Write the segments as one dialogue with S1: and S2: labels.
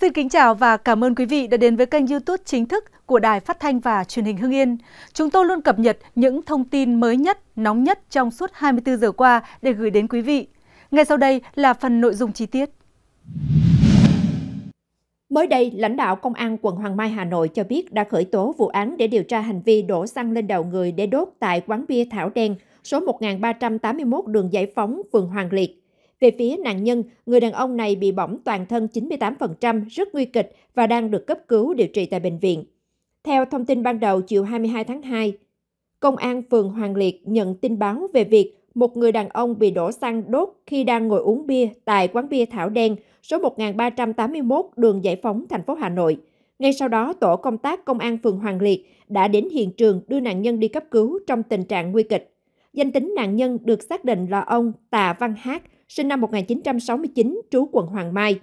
S1: Xin kính chào và cảm ơn quý vị đã đến với kênh youtube chính thức của Đài Phát Thanh và Truyền hình Hưng Yên. Chúng tôi luôn cập nhật những thông tin mới nhất, nóng nhất trong suốt 24 giờ qua để gửi đến quý vị.
S2: Ngay sau đây là phần nội dung chi tiết. Mới đây, lãnh đạo Công an quận Hoàng Mai Hà Nội cho biết đã khởi tố vụ án để điều tra hành vi đổ xăng lên đầu người để đốt tại quán bia Thảo Đen, số 1381 đường Giải Phóng, phường Hoàng Liệt. Về phía nạn nhân, người đàn ông này bị bỏng toàn thân 98%, rất nguy kịch và đang được cấp cứu điều trị tại bệnh viện. Theo thông tin ban đầu chiều 22 tháng 2, Công an phường Hoàng Liệt nhận tin báo về việc một người đàn ông bị đổ xăng đốt khi đang ngồi uống bia tại quán bia Thảo Đen, số 1381 đường Giải Phóng, thành phố Hà Nội. Ngay sau đó, tổ công tác Công an phường Hoàng Liệt đã đến hiện trường đưa nạn nhân đi cấp cứu trong tình trạng nguy kịch. Danh tính nạn nhân được xác định là ông Tạ Văn Hát, sinh năm 1969, trú quận Hoàng Mai.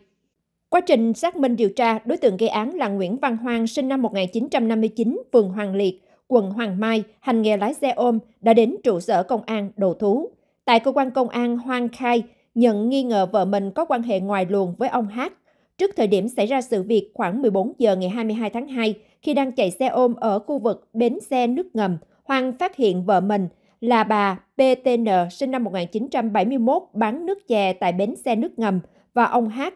S2: Quá trình xác minh điều tra, đối tượng gây án là Nguyễn Văn Hoang, sinh năm 1959, phường Hoàng Liệt, quận Hoàng Mai, hành nghề lái xe ôm, đã đến trụ sở công an đầu thú. Tại cơ quan công an, Hoang khai nhận nghi ngờ vợ mình có quan hệ ngoài luồng với ông Hát. Trước thời điểm xảy ra sự việc khoảng 14 giờ ngày 22 tháng 2, khi đang chạy xe ôm ở khu vực bến xe nước ngầm, Hoàng phát hiện vợ mình là bà PTN sinh năm 1971 bán nước chè tại bến xe nước ngầm và ông Hát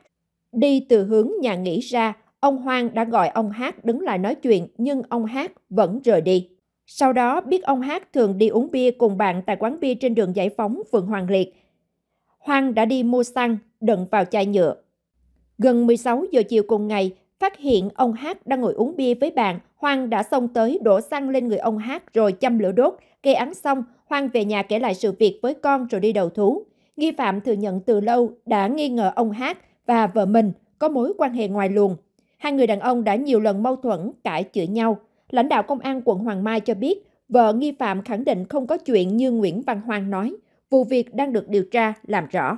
S2: đi từ hướng nhà nghỉ ra. Ông Hoang đã gọi ông Hát đứng lại nói chuyện nhưng ông Hát vẫn rời đi. Sau đó biết ông Hát thường đi uống bia cùng bạn tại quán bia trên đường Giải Phóng, phường Hoàng Liệt. Hoang đã đi mua xăng, đựng vào chai nhựa. Gần 16 giờ chiều cùng ngày, phát hiện ông Hát đang ngồi uống bia với bạn, Hoàng đã xông tới đổ xăng lên người ông Hát rồi châm lửa đốt. Gây án xong, Hoàng về nhà kể lại sự việc với con rồi đi đầu thú. Nghi phạm thừa nhận từ lâu đã nghi ngờ ông Hát và vợ mình có mối quan hệ ngoài luồng. Hai người đàn ông đã nhiều lần mâu thuẫn, cãi chửi nhau. Lãnh đạo công an quận Hoàng Mai cho biết, vợ nghi phạm khẳng định không có chuyện như Nguyễn Văn Hoàng nói. Vụ việc đang được điều tra làm rõ.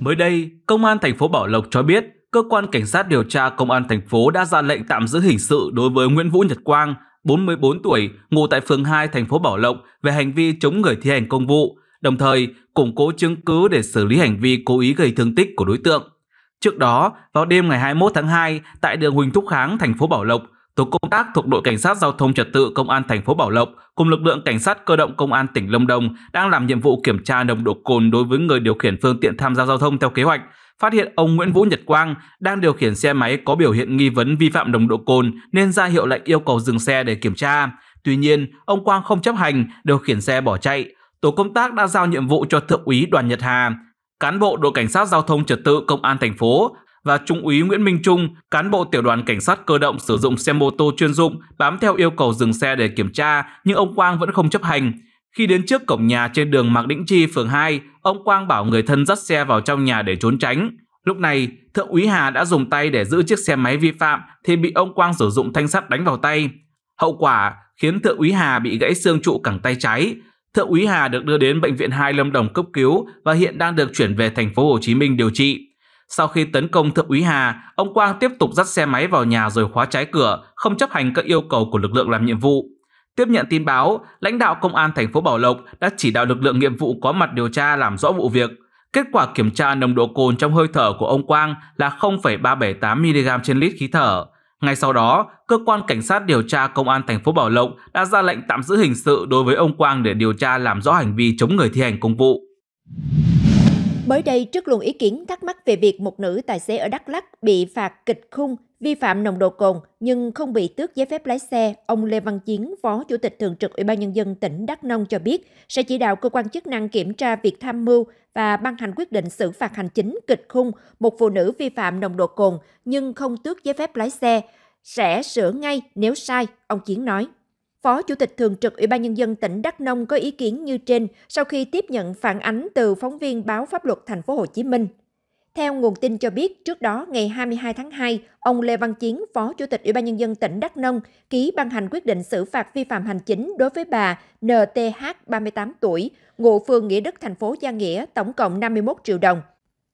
S3: Mới đây, công an thành phố Bảo Lộc cho biết cơ quan cảnh sát điều tra công an thành phố đã ra lệnh tạm giữ hình sự đối với Nguyễn Vũ Nhật Quang, 44 tuổi, ngụ tại phường 2 thành phố Bảo Lộc về hành vi chống người thi hành công vụ, đồng thời củng cố chứng cứ để xử lý hành vi cố ý gây thương tích của đối tượng. Trước đó, vào đêm ngày 21 tháng 2, tại đường Huỳnh Thúc Kháng, thành phố Bảo Lộc, tổ công tác thuộc đội cảnh sát giao thông trật tự công an thành phố Bảo Lộc cùng lực lượng cảnh sát cơ động công an tỉnh Lâm Đồng đang làm nhiệm vụ kiểm tra nồng độ cồn đối với người điều khiển phương tiện tham gia giao thông theo kế hoạch phát hiện ông Nguyễn Vũ Nhật Quang đang điều khiển xe máy có biểu hiện nghi vấn vi phạm nồng độ cồn nên ra hiệu lệnh yêu cầu dừng xe để kiểm tra. Tuy nhiên, ông Quang không chấp hành, điều khiển xe bỏ chạy. Tổ công tác đã giao nhiệm vụ cho thượng úy Đoàn Nhật Hà, cán bộ đội cảnh sát giao thông trật tự công an thành phố và trung úy Nguyễn Minh Trung, cán bộ tiểu đoàn cảnh sát cơ động sử dụng xe mô tô chuyên dụng bám theo yêu cầu dừng xe để kiểm tra nhưng ông Quang vẫn không chấp hành. Khi đến trước cổng nhà trên đường Mạc Đĩnh Chi, phường 2, ông Quang bảo người thân dắt xe vào trong nhà để trốn tránh. Lúc này, Thượng úy Hà đã dùng tay để giữ chiếc xe máy vi phạm thì bị ông Quang sử dụng thanh sắt đánh vào tay. Hậu quả khiến Thượng úy Hà bị gãy xương trụ cẳng tay trái. Thượng úy Hà được đưa đến bệnh viện 2 Lâm Đồng cấp cứu và hiện đang được chuyển về thành phố Hồ Chí Minh điều trị. Sau khi tấn công Thượng úy Hà, ông Quang tiếp tục dắt xe máy vào nhà rồi khóa trái cửa, không chấp hành các yêu cầu của lực lượng làm nhiệm vụ. Tiếp nhận tin báo, lãnh đạo công an thành phố Bảo Lộc đã chỉ đạo lực lượng nghiệp vụ có mặt điều tra làm rõ vụ việc. Kết quả kiểm tra nồng độ cồn trong hơi thở của ông Quang là 0,378mg trên lít khí thở. Ngay sau đó, cơ quan cảnh sát điều tra công an thành phố Bảo Lộc đã ra lệnh tạm giữ hình sự đối với ông Quang để điều tra làm rõ hành vi chống người thi hành công vụ.
S2: Mới đây, trước luồng ý kiến thắc mắc về việc một nữ tài xế ở Đắk Lắk bị phạt kịch khung Vi phạm nồng độ cồn nhưng không bị tước giấy phép lái xe, ông Lê Văn Chiến, Phó Chủ tịch Thường trực Ủy ban Nhân dân tỉnh Đắk Nông cho biết sẽ chỉ đạo cơ quan chức năng kiểm tra việc tham mưu và ban hành quyết định xử phạt hành chính kịch khung một phụ nữ vi phạm nồng độ cồn nhưng không tước giấy phép lái xe. Sẽ sửa ngay nếu sai, ông Chiến nói. Phó Chủ tịch Thường trực Ủy ban Nhân dân tỉnh Đắk Nông có ý kiến như trên sau khi tiếp nhận phản ánh từ phóng viên báo pháp luật Thành phố Hồ Chí Minh. Theo nguồn tin cho biết, trước đó ngày 22 tháng 2, ông Lê Văn Chiến, Phó Chủ tịch Ủy ban nhân dân tỉnh Đắk Nông ký ban hành quyết định xử phạt vi phạm hành chính đối với bà NTH 38 tuổi, ngụ phường Nghĩa Đức thành phố Gia Nghĩa, tổng cộng 51 triệu đồng.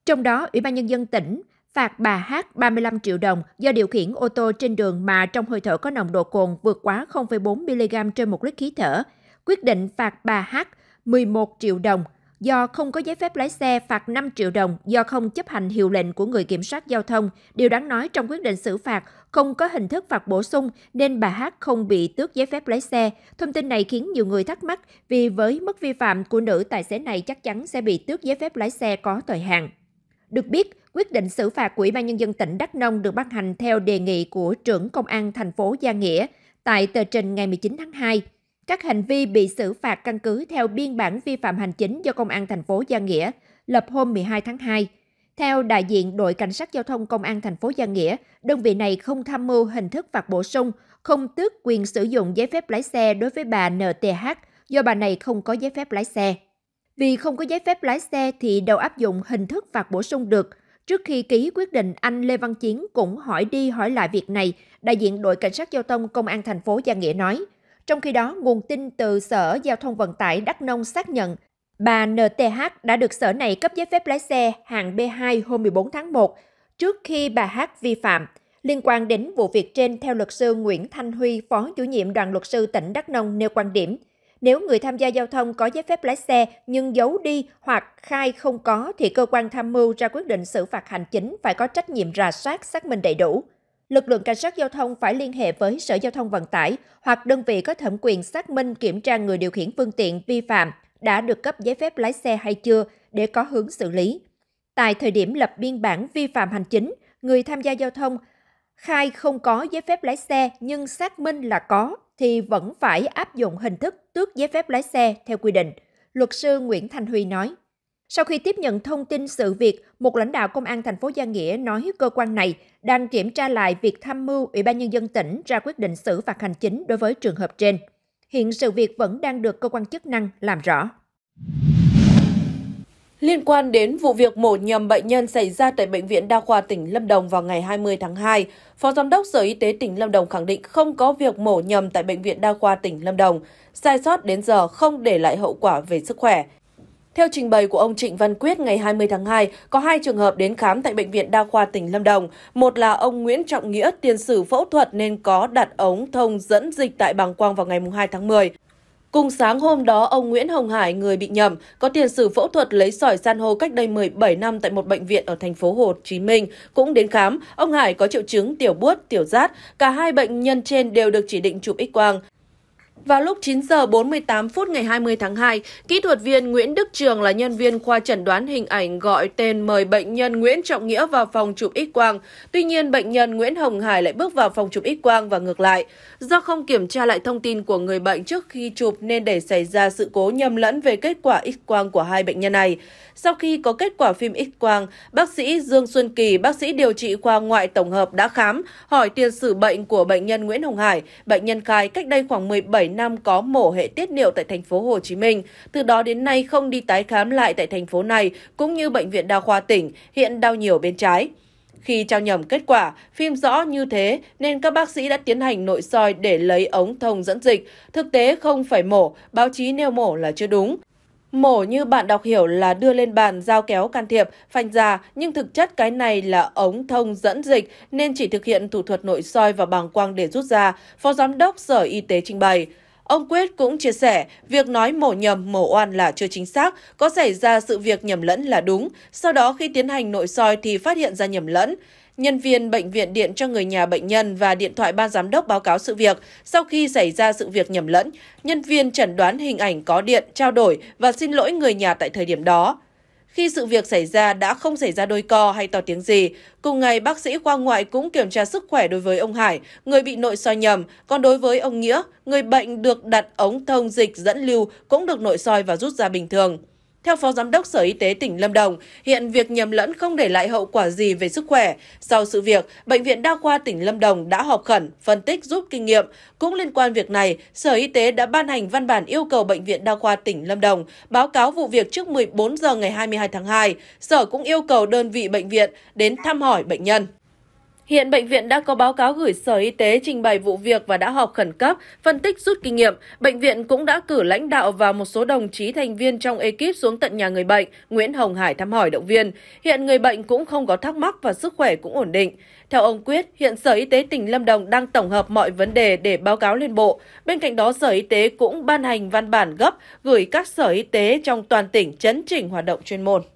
S2: Trong đó, Ủy ban nhân dân tỉnh phạt bà H 35 triệu đồng do điều khiển ô tô trên đường mà trong hơi thở có nồng độ cồn vượt quá 0,4 mg trên một lít khí thở. Quyết định phạt bà H 11 triệu đồng do không có giấy phép lái xe phạt 5 triệu đồng do không chấp hành hiệu lệnh của người kiểm soát giao thông. Điều đáng nói trong quyết định xử phạt không có hình thức phạt bổ sung nên bà Hát không bị tước giấy phép lái xe. Thông tin này khiến nhiều người thắc mắc vì với mức vi phạm của nữ tài xế này chắc chắn sẽ bị tước giấy phép lái xe có thời hạn. Được biết, quyết định xử phạt của Ủy ban nhân dân tỉnh Đắk Nông được ban hành theo đề nghị của trưởng công an thành phố Gia Nghĩa tại tờ trình ngày 19 tháng 2. Các hành vi bị xử phạt căn cứ theo biên bản vi phạm hành chính do Công an thành phố Gia Nghĩa lập hôm 12 tháng 2. Theo đại diện đội cảnh sát giao thông Công an thành phố Gia Nghĩa, đơn vị này không tham mưu hình thức phạt bổ sung, không tước quyền sử dụng giấy phép lái xe đối với bà NTH do bà này không có giấy phép lái xe. Vì không có giấy phép lái xe thì đâu áp dụng hình thức phạt bổ sung được. Trước khi ký quyết định, anh Lê Văn Chiến cũng hỏi đi hỏi lại việc này, đại diện đội cảnh sát giao thông công an thành phố Gia Nghĩa nói, trong khi đó, nguồn tin từ Sở Giao thông Vận tải Đắk Nông xác nhận bà NTH đã được sở này cấp giấy phép lái xe hạng B2 hôm 14 tháng 1 trước khi bà H vi phạm. Liên quan đến vụ việc trên, theo luật sư Nguyễn Thanh Huy, phó chủ nhiệm đoàn luật sư tỉnh Đắk Nông nêu quan điểm, nếu người tham gia giao thông có giấy phép lái xe nhưng giấu đi hoặc khai không có thì cơ quan tham mưu ra quyết định xử phạt hành chính phải có trách nhiệm rà soát xác minh đầy đủ lực lượng cảnh sát giao thông phải liên hệ với Sở Giao thông Vận tải hoặc đơn vị có thẩm quyền xác minh kiểm tra người điều khiển phương tiện vi phạm đã được cấp giấy phép lái xe hay chưa để có hướng xử lý. Tại thời điểm lập biên bản vi phạm hành chính, người tham gia giao thông khai không có giấy phép lái xe nhưng xác minh là có thì vẫn phải áp dụng hình thức tước giấy phép lái xe theo quy định. Luật sư Nguyễn Thanh Huy nói. Sau khi tiếp nhận thông tin sự việc, một lãnh đạo công an thành phố Gia Nghĩa nói cơ quan này đang kiểm tra lại việc tham mưu Ủy ban nhân dân tỉnh ra quyết định xử phạt hành chính đối với trường hợp trên. Hiện sự việc vẫn đang được cơ quan chức năng làm rõ.
S1: Liên quan đến vụ việc mổ nhầm bệnh nhân xảy ra tại Bệnh viện Đa khoa tỉnh Lâm Đồng vào ngày 20 tháng 2, Phó Giám đốc Sở Y tế tỉnh Lâm Đồng khẳng định không có việc mổ nhầm tại Bệnh viện Đa khoa tỉnh Lâm Đồng. Sai sót đến giờ không để lại hậu quả về sức khỏe. Theo trình bày của ông Trịnh Văn Quyết ngày 20 tháng 2, có hai trường hợp đến khám tại Bệnh viện Đa khoa tỉnh Lâm Đồng. Một là ông Nguyễn Trọng Nghĩa tiền sử phẫu thuật nên có đặt ống thông dẫn dịch tại bàng quang vào ngày 2 tháng 10. Cùng sáng hôm đó, ông Nguyễn Hồng Hải, người bị nhầm, có tiền sử phẫu thuật lấy sỏi san hô cách đây 17 năm tại một bệnh viện ở thành phố Hồ Chí Minh, cũng đến khám. Ông Hải có triệu chứng tiểu buốt, tiểu rát. Cả hai bệnh nhân trên đều được chỉ định chụp X-quang. Vào lúc 9 giờ 48 phút ngày 20 tháng 2, kỹ thuật viên Nguyễn Đức Trường là nhân viên khoa chẩn đoán hình ảnh gọi tên mời bệnh nhân Nguyễn Trọng Nghĩa vào phòng chụp X quang. Tuy nhiên, bệnh nhân Nguyễn Hồng Hải lại bước vào phòng chụp X quang và ngược lại. Do không kiểm tra lại thông tin của người bệnh trước khi chụp nên để xảy ra sự cố nhầm lẫn về kết quả X quang của hai bệnh nhân này. Sau khi có kết quả phim X quang, bác sĩ Dương Xuân Kỳ, bác sĩ điều trị khoa ngoại tổng hợp đã khám, hỏi tiền sử bệnh của bệnh nhân Nguyễn Hồng Hải. Bệnh nhân khai cách đây khoảng 17 7 năm có mổ hệ tiết niệu tại thành phố Hồ Chí Minh, từ đó đến nay không đi tái khám lại tại thành phố này cũng như bệnh viện đa khoa tỉnh, hiện đau nhiều bên trái. Khi trao nhầm kết quả, phim rõ như thế nên các bác sĩ đã tiến hành nội soi để lấy ống thông dẫn dịch. Thực tế không phải mổ, báo chí nêu mổ là chưa đúng. Mổ như bạn đọc hiểu là đưa lên bàn dao kéo can thiệp, phanh ra, nhưng thực chất cái này là ống thông dẫn dịch nên chỉ thực hiện thủ thuật nội soi và bằng quang để rút ra, Phó Giám đốc Sở Y tế trình bày. Ông Quyết cũng chia sẻ, việc nói mổ nhầm, mổ oan là chưa chính xác, có xảy ra sự việc nhầm lẫn là đúng, sau đó khi tiến hành nội soi thì phát hiện ra nhầm lẫn nhân viên bệnh viện điện cho người nhà bệnh nhân và điện thoại ban giám đốc báo cáo sự việc. Sau khi xảy ra sự việc nhầm lẫn, nhân viên chẩn đoán hình ảnh có điện, trao đổi và xin lỗi người nhà tại thời điểm đó. Khi sự việc xảy ra đã không xảy ra đôi co hay to tiếng gì. Cùng ngày, bác sĩ khoa ngoại cũng kiểm tra sức khỏe đối với ông Hải, người bị nội soi nhầm. Còn đối với ông Nghĩa, người bệnh được đặt ống thông dịch dẫn lưu cũng được nội soi và rút ra bình thường. Theo Phó Giám đốc Sở Y tế tỉnh Lâm Đồng, hiện việc nhầm lẫn không để lại hậu quả gì về sức khỏe. Sau sự việc, Bệnh viện Đa khoa tỉnh Lâm Đồng đã họp khẩn, phân tích rút kinh nghiệm. Cũng liên quan việc này, Sở Y tế đã ban hành văn bản yêu cầu Bệnh viện Đa khoa tỉnh Lâm Đồng báo cáo vụ việc trước 14 giờ ngày 22 tháng 2. Sở cũng yêu cầu đơn vị bệnh viện đến thăm hỏi bệnh nhân. Hiện bệnh viện đã có báo cáo gửi Sở Y tế trình bày vụ việc và đã họp khẩn cấp, phân tích rút kinh nghiệm. Bệnh viện cũng đã cử lãnh đạo và một số đồng chí thành viên trong ekip xuống tận nhà người bệnh, Nguyễn Hồng Hải thăm hỏi động viên. Hiện người bệnh cũng không có thắc mắc và sức khỏe cũng ổn định. Theo ông Quyết, hiện Sở Y tế tỉnh Lâm Đồng đang tổng hợp mọi vấn đề để báo cáo lên Bộ. Bên cạnh đó, Sở Y tế cũng ban hành văn bản gấp gửi các Sở Y tế trong toàn tỉnh chấn chỉnh hoạt động chuyên môn.